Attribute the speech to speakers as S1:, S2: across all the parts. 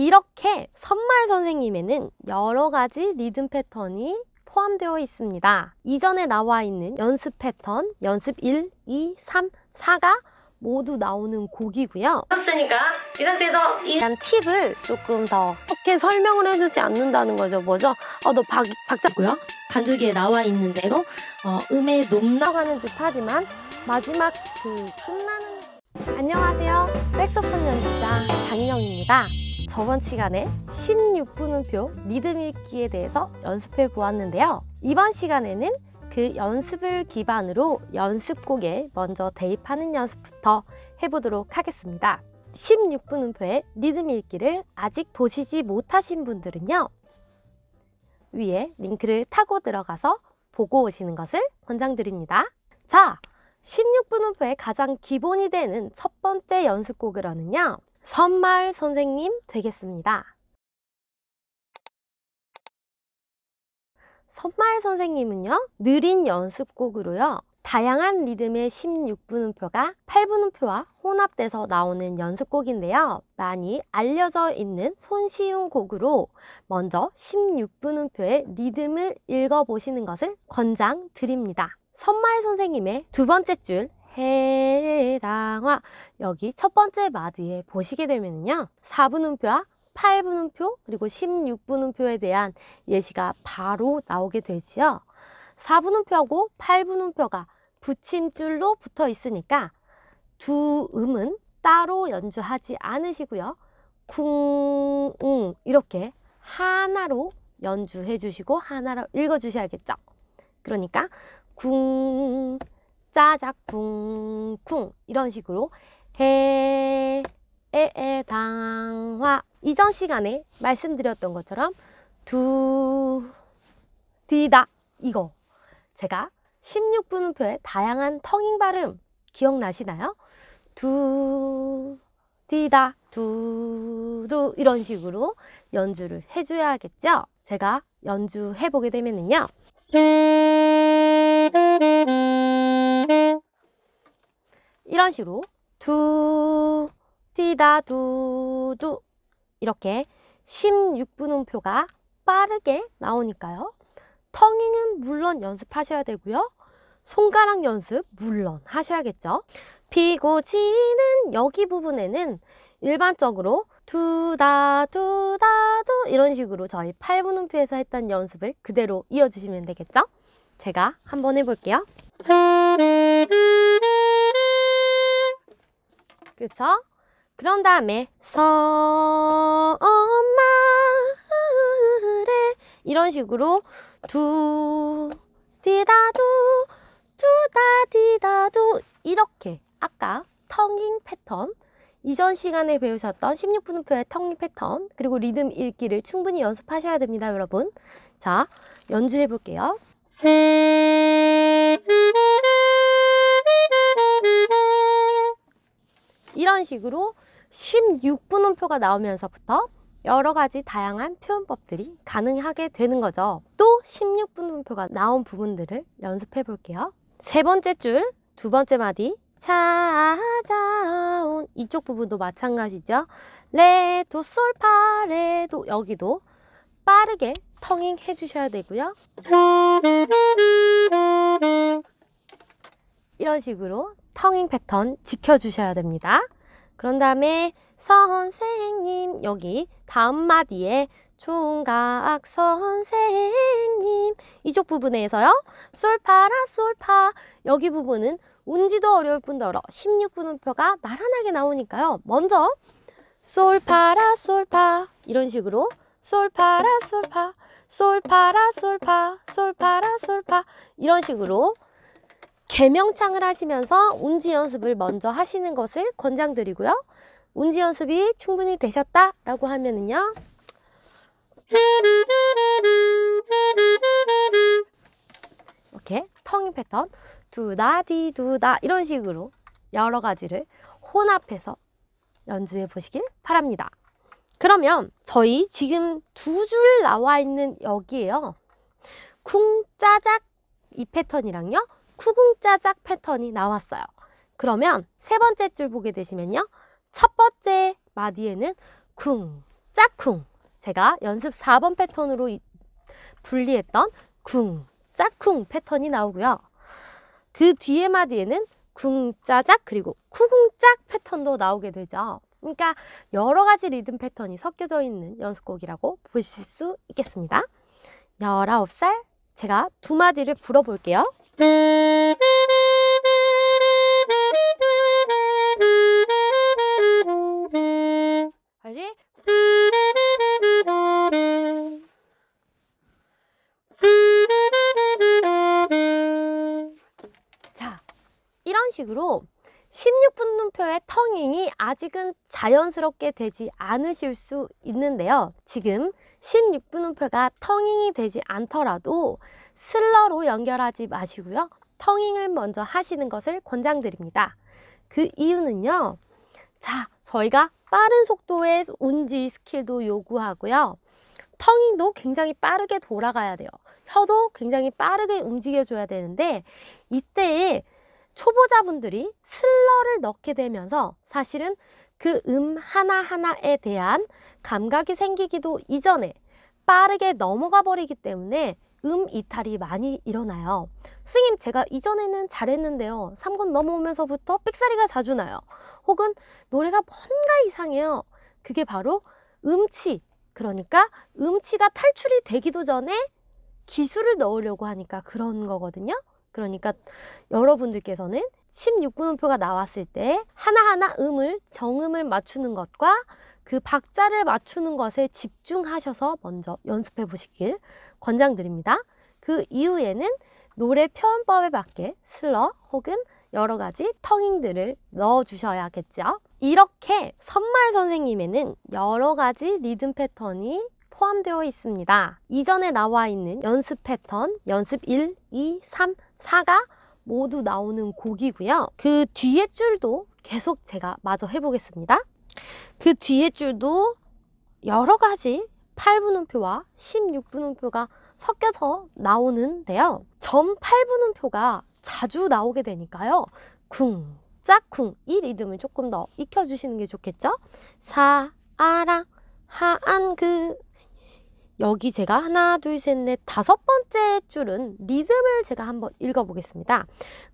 S1: 이렇게 선말 선생님에는 여러 가지 리듬 패턴이 포함되어 있습니다. 이전에 나와 있는 연습 패턴, 연습 1, 2, 3, 4가 모두 나오는 곡이고요. 했으니까 이 상태에서 일단 팁을 조금 더 어떻게 설명을 해주지 않는다는 거죠. 뭐죠? 어, 너 박, 자고요 반주기에 나와 있는 대로 어, 음의 높나가는 듯하지만 마지막 그 끝나는 안녕하세요. 색소폰 연주자 장영입니다 저번 시간에 16분음표 리듬 읽기에 대해서 연습해 보았는데요. 이번 시간에는 그 연습을 기반으로 연습곡에 먼저 대입하는 연습부터 해보도록 하겠습니다. 16분음표의 리듬 읽기를 아직 보시지 못하신 분들은요. 위에 링크를 타고 들어가서 보고 오시는 것을 권장드립니다. 자, 16분음표의 가장 기본이 되는 첫 번째 연습곡으로는요. 선마을 선생님 되겠습니다. 선마을 선생님은요, 느린 연습곡으로요, 다양한 리듬의 16분음표가 8분음표와 혼합돼서 나오는 연습곡인데요. 많이 알려져 있는 손쉬운 곡으로 먼저 16분음표의 리듬을 읽어보시는 것을 권장드립니다. 선마을 선생님의 두 번째 줄 해당화 여기 첫 번째 마디에 보시게 되면요 4분음표와 8분음표 그리고 16분음표에 대한 예시가 바로 나오게 되지요 4분음표하고 8분음표가 붙임줄로 붙어 있으니까 두 음은 따로 연주하지 않으시고요 쿵, 응 이렇게 하나로 연주해 주시고 하나로 읽어 주셔야겠죠 그러니까 궁 짜작 쿵쿵 이런 식으로 해 에에 당화 이전 시간에 말씀드렸던 것처럼 두 디다 이거 제가 16분음표의 다양한 텅잉 발음 기억나시나요? 두 디다 두두 이런 식으로 연주를 해줘야겠죠? 제가 연주해보게 되면은요 이런 식으로 두, 디다, 두, 두 이렇게 16분음표가 빠르게 나오니까요. 텅잉은 물론 연습하셔야 되고요. 손가락 연습 물론 하셔야겠죠. 피고 지는 여기 부분에는 일반적으로 두다 두다 두 이런 식으로 저희 8분음표에서 했던 연습을 그대로 이어주시면 되겠죠? 제가 한번 해볼게요. 그쵸? 그런 다음에 섬마을에 이런 식으로 두 디다두 두다디다두 이렇게 아까 텅잉 패턴 이전 시간에 배우셨던 16분음표의 텅잉 패턴 그리고 리듬 읽기를 충분히 연습하셔야 됩니다 여러분 자 연주해 볼게요 이런 식으로 16분음표가 나오면서부터 여러 가지 다양한 표현법들이 가능하게 되는 거죠. 또 16분음표가 나온 부분들을 연습해 볼게요. 세 번째 줄, 두 번째 마디 찾아온 이쪽 부분도 마찬가지죠. 레도 솔 파 레 도 여기도 빠르게 텅잉 해주셔야 되고요. 이런 식으로 텅잉 패턴 지켜주셔야 됩니다. 그런 다음에 선생님 여기 다음 마디에 총각 선생님 이쪽 부분에서요 솔파라 솔파 여기 부분은 운지도 어려울 뿐더러 16분 음표가 나란하게 나오니까요 먼저 솔파라 솔파 이런 식으로 솔파라 솔파 솔파라 솔파 솔파라 솔파 이런 식으로 대명창을 하시면서 운지 연습을 먼저 하시는 것을 권장드리고요. 운지 연습이 충분히 되셨다라고 하면은요. 이렇게 텅 패턴 두다디 두다 이런 식으로 여러 가지를 혼합해서 연주해 보시길 바랍니다. 그러면 저희 지금 두 줄 나와 있는 여기에요. 쿵, 짜작 이 패턴이랑요. 쿠궁짜작 패턴이 나왔어요. 그러면 세 번째 줄 보게 되시면요. 첫 번째 마디에는 쿵, 짝쿵 제가 연습 4번 패턴으로 분리했던 쿵, 짝쿵 패턴이 나오고요. 그 뒤에 마디에는 쿵짜작 그리고 쿠궁짝 패턴도 나오게 되죠. 그러니까 여러 가지 리듬 패턴이 섞여져 있는 연습곡이라고 보실 수 있겠습니다. 19살 제가 두 마디를 불어볼게요. 표의 텅잉이 아직은 자연스럽게 되지 않으실 수 있는데요. 지금 16분음표가 텅잉이 되지 않더라도 슬러로 연결하지 마시고요. 텅잉을 먼저 하시는 것을 권장드립니다. 그 이유는요. 자, 저희가 빠른 속도의 운지 스킬도 요구하고요. 텅잉도 굉장히 빠르게 돌아가야 돼요. 혀도 굉장히 빠르게 움직여줘야 되는데 이때에 초보자분들이 슬러를 넣게 되면서 사실은 그 음 하나하나에 대한 감각이 생기기도 이전에 빠르게 넘어가 버리기 때문에 음 이탈이 많이 일어나요. 스님 제가 이전에는 잘했는데요. 3권 넘어오면서부터 삑사리가 자주 나요. 혹은 노래가 뭔가 이상해요. 그게 바로 음치. 그러니까 음치가 탈출이 되기도 전에 기술을 넣으려고 하니까 그런 거거든요. 그러니까 여러분들께서는 16분음표가 나왔을 때 하나하나 음을 정음을 맞추는 것과 그 박자를 맞추는 것에 집중하셔서 먼저 연습해 보시길 권장드립니다. 그 이후에는 노래 표현법에 맞게 슬러 혹은 여러 가지 터닝들을 넣어 주셔야겠죠. 이렇게 선말 선생님에는 여러 가지 리듬 패턴이 포함되어 있습니다. 이전에 나와 있는 연습 패턴, 연습 1, 2, 3, 사가 모두 나오는 곡이고요. 그 뒤에 줄도 계속 제가 마저 해보겠습니다. 그 뒤에 줄도 여러 가지 8분음표와 16분음표가 섞여서 나오는데요. 점 8분음표가 자주 나오게 되니까요. 쿵, 짝쿵 이 리듬을 조금 더 익혀주시는 게 좋겠죠? 사아랑 하안그 여기 제가 하나, 둘, 셋, 넷, 다섯 번째 줄은 리듬을 제가 한번 읽어보겠습니다.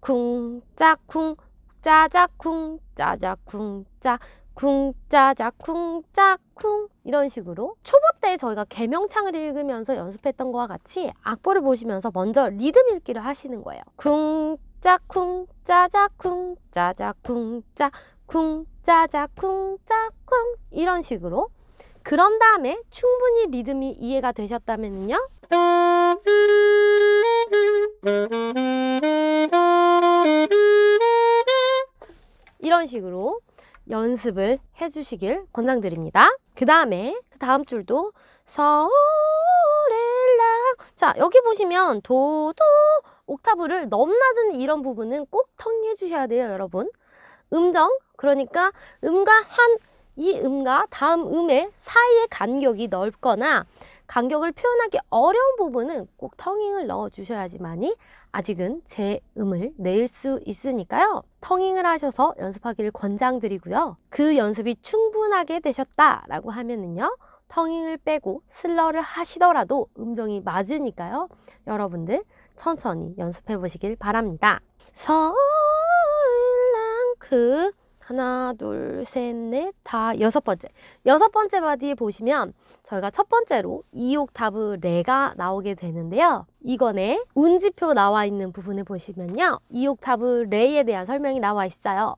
S1: 쿵짝쿵 짜자쿵 짜자쿵 짜 쿵짜자 쿵짜 쿵 이런 식으로 초보 때 저희가 개명창을 읽으면서 연습했던 거와 같이 악보를 보시면서 먼저 리듬 읽기를 하시는 거예요. 쿵짜 쿵짜자 쿵짜자 쿵짜 쿵짜자 쿵짜 쿵 이런 식으로 그런 다음에 충분히 리듬이 이해가 되셨다면요. 이런 식으로 연습을 해주시길 권장드립니다. 그 다음에 그 다음 줄도 서울엘라 자 여기 보시면 도도 옥타브를 넘나드는 이런 부분은 꼭 텅해주셔야 돼요 여러분. 음정 그러니까 음과 한이 음과 다음 음의 사이의 간격이 넓거나 간격을 표현하기 어려운 부분은 꼭 텅잉을 넣어 주셔야지만이 아직은 제 음을 낼 수 있으니까요. 텅잉을 하셔서 연습하기를 권장드리고요. 그 연습이 충분하게 되셨다라고 하면은요. 텅잉을 빼고 슬러를 하시더라도 음정이 맞으니까요. 여러분들 천천히 연습해 보시길 바랍니다. 서일랑크 하나, 둘, 셋, 넷, 다 여섯 번째. 여섯 번째 바디에 보시면 저희가 첫 번째로 이 옥타브 레가 나오게 되는데요. 이건에 운지표 나와 있는 부분을 보시면요. 이 옥타브 레에 대한 설명이 나와 있어요.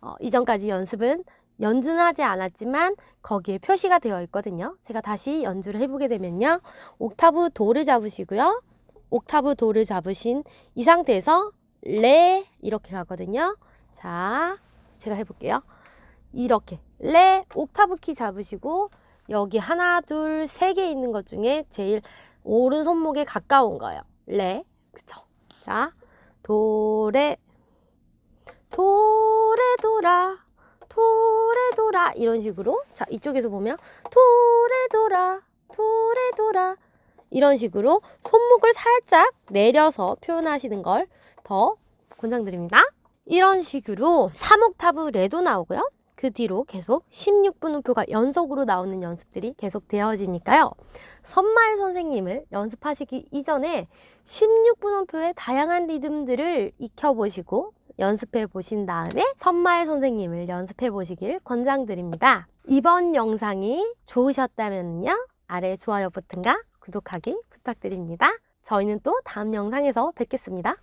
S1: 어, 이전까지 연습은 연주는 하지 않았지만 거기에 표시가 되어 있거든요. 제가 다시 연주를 해보게 되면요. 옥타브 도를 잡으시고요. 옥타브 도를 잡으신 이 상태에서 레 이렇게 가거든요. 자, 제가 해볼게요. 이렇게 레 네 옥타브 키 잡으시고 여기 하나 둘세 개 있는 것 중에 제일 오른 손목에 가까운 거예요. 레 네. 그쵸? 자 도레 도레 도라 도레 도라 이런 식으로 자 이쪽에서 보면 도레 도라 도레 도라 이런 식으로 손목을 살짝 내려서 표현하시는 걸 더 권장드립니다. 이런 식으로 3옥타브 레도 나오고요. 그 뒤로 계속 16분 음표가 연속으로 나오는 연습들이 계속 되어지니까요. 선마을 선생님을 연습하시기 이전에 16분 음표의 다양한 리듬들을 익혀보시고 연습해 보신 다음에 선마을 선생님을 연습해 보시길 권장드립니다. 이번 영상이 좋으셨다면요. 아래 좋아요 버튼과 구독하기 부탁드립니다. 저희는 또 다음 영상에서 뵙겠습니다.